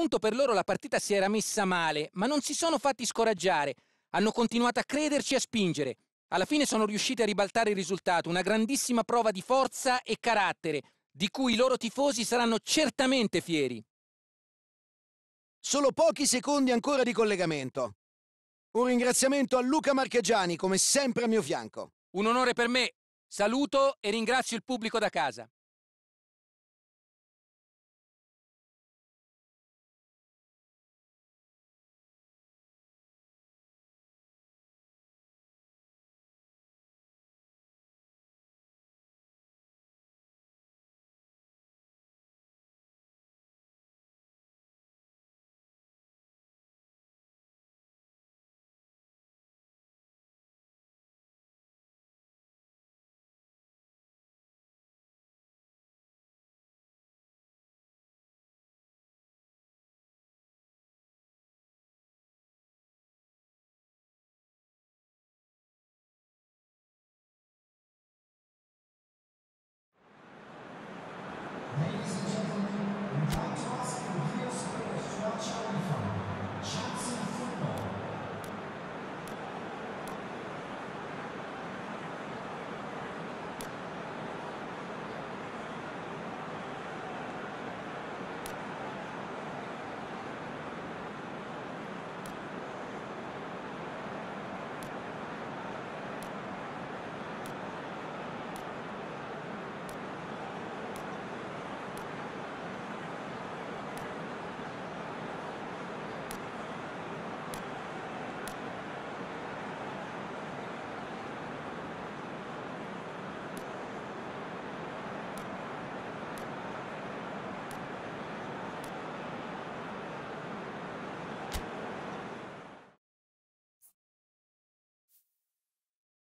punto per loro la partita si era messa male, ma non si sono fatti scoraggiare. Hanno continuato a crederci e a spingere. Alla fine sono riusciti a ribaltare il risultato, una grandissima prova di forza e carattere, di cui i loro tifosi saranno certamente fieri. Solo pochi secondi ancora di collegamento. Un ringraziamento a Luca Marchegiani, come sempre a mio fianco. Un onore per me. Saluto e ringrazio il pubblico da casa.